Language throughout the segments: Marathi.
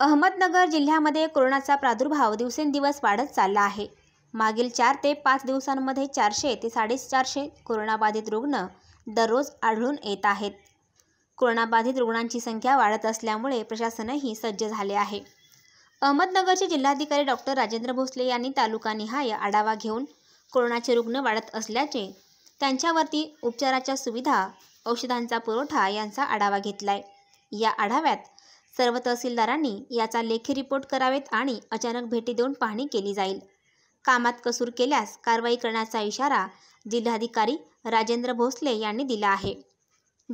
अहमदनगर जिल्ह्यामध्ये कोरोनाचा प्रादुर्भाव दिवसेंदिवस वाढत चालला आहे मागील चार ते पाच दिवसांमध्ये चारशे ते साडेचारशे कोरोनाबाधित रुग्ण दररोज आढळून येत आहेत कोरोनाबाधित रुग्णांची संख्या वाढत असल्यामुळे प्रशासनही सज्ज झाले आहे अहमदनगरचे जिल्हाधिकारी डॉक्टर राजेंद्र भोसले यांनी तालुकानिहाय आढावा घेऊन कोरोनाचे रुग्ण वाढत असल्याचे त्यांच्यावरती उपचाराच्या सुविधा औषधांचा पुरवठा यांचा आढावा आहे या आढाव्यात सर्व तहसीलदारांनी याचा लेखी रिपोर्ट करावेत आणि अचानक भेटी देऊन पाहणी केली जाईल कामात कसूर केल्यास कारवाई करण्याचा इशारा जिल्हाधिकारी राजेंद्र भोसले यांनी दिला आहे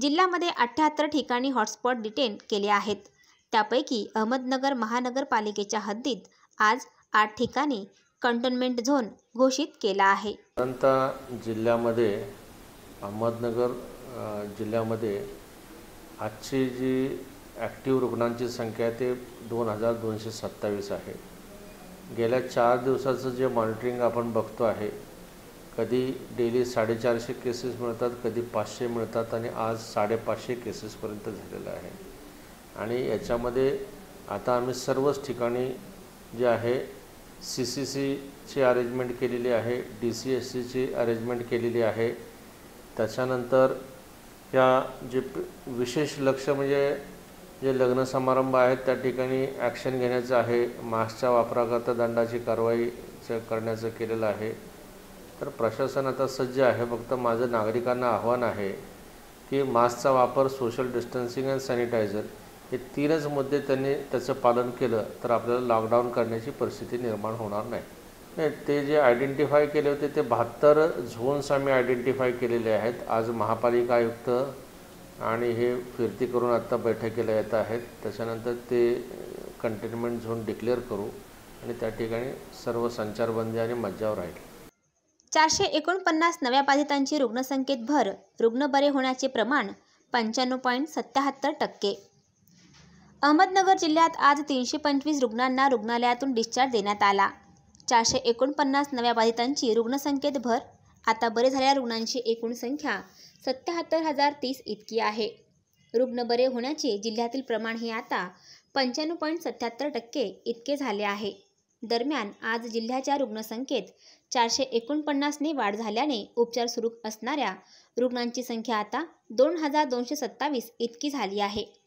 जिल्ह्यामध्ये अठ्ठ्याहत्तर ठिकाणी हॉटस्पॉट डिटेन केले आहेत त्यापैकी अहमदनगर महानगरपालिकेच्या हद्दीत आज आठ ठिकाणी कंटेनमेंट झोन घोषित केला आहे जिल्ह्यामध्ये अहमदनगर जिल्ह्यामध्ये आजची जी ॲक्टिव्ह रुग्णांची संख्या ते दोन हजार दोनशे सत्तावीस आहे गेल्या चार दिवसाचं जे मॉनिटरिंग आपण बघतो आहे कधी डेली साडेचारशे केसेस मिळतात कधी पाचशे मिळतात आणि आज साडेपाचशे केसेसपर्यंत झालेलं आहे आणि याच्यामध्ये आता आम्ही सर्वच ठिकाणी जे आहे सी सी सीची अरेंजमेंट केलेली आहे डी सी एस सीची अरेंजमेंट केलेली आहे त्याच्यानंतर या जे विशेष लक्ष म्हणजे जे लग्न समारंभ आहेत त्या ठिकाणी ॲक्शन घेण्याचं आहे मास्कच्या वापराकरता दंडाची कारवाईचं करण्याचं केलेलं आहे तर प्रशासन आता सज्ज आहे फक्त माझं नागरिकांना आव्हान आहे की मास्कचा वापर सोशल डिस्टन्सिंग अँड सॅनिटायझर हे तीनच मुद्दे त्यांनी त्याचं पालन केलं तर आपल्याला लॉकडाऊन करण्याची परिस्थिती निर्माण होणार नाही नाही ते जे आयडेंटिफाय केले होते ते बहात्तर झोन्स आम्ही आयडेंटिफाय केलेले आहेत आज महापालिका आयुक्त आणि हे फिरती करून आत्ता बैठकीला येत आहेत त्याच्यानंतर ते कंटेनमेंट झोन डिक्लेअर करू आणि त्या ठिकाणी सर्व संचारबंदी आणि मज्जाव राहील चारशे एकोणपन्नास नव्या बाधितांची रुग्णसंख्येत भर रुग्ण बरे होण्याचे प्रमाण पंच्याण्णव पॉईंट सत्याहत्तर टक्के अहमदनगर जिल्ह्यात आज तीनशे पंचवीस रुग्णांना रुग्णालयातून डिस्चार्ज देण्यात आला चारशे एकोणपन्नास नव्या बाधितांची रुग्णसंख्येत भर आता बरे झालेल्या रुग्णांची एकूण संख्या सत्याहत्तर हजार तीस इतकी आहे रुग्ण बरे होण्याचे जिल्ह्यातील प्रमाण हे आता पंच्याण्णव पॉईंट सत्याहत्तर टक्के इतके झाले आहे दरम्यान आज जिल्ह्याच्या रुग्णसंख्येत चारशे एकोणपन्नासने वाढ झाल्याने उपचार सुरू असणाऱ्या रुग्णांची संख्या आता दोन हजार दोनशे सत्तावीस इतकी झाली आहे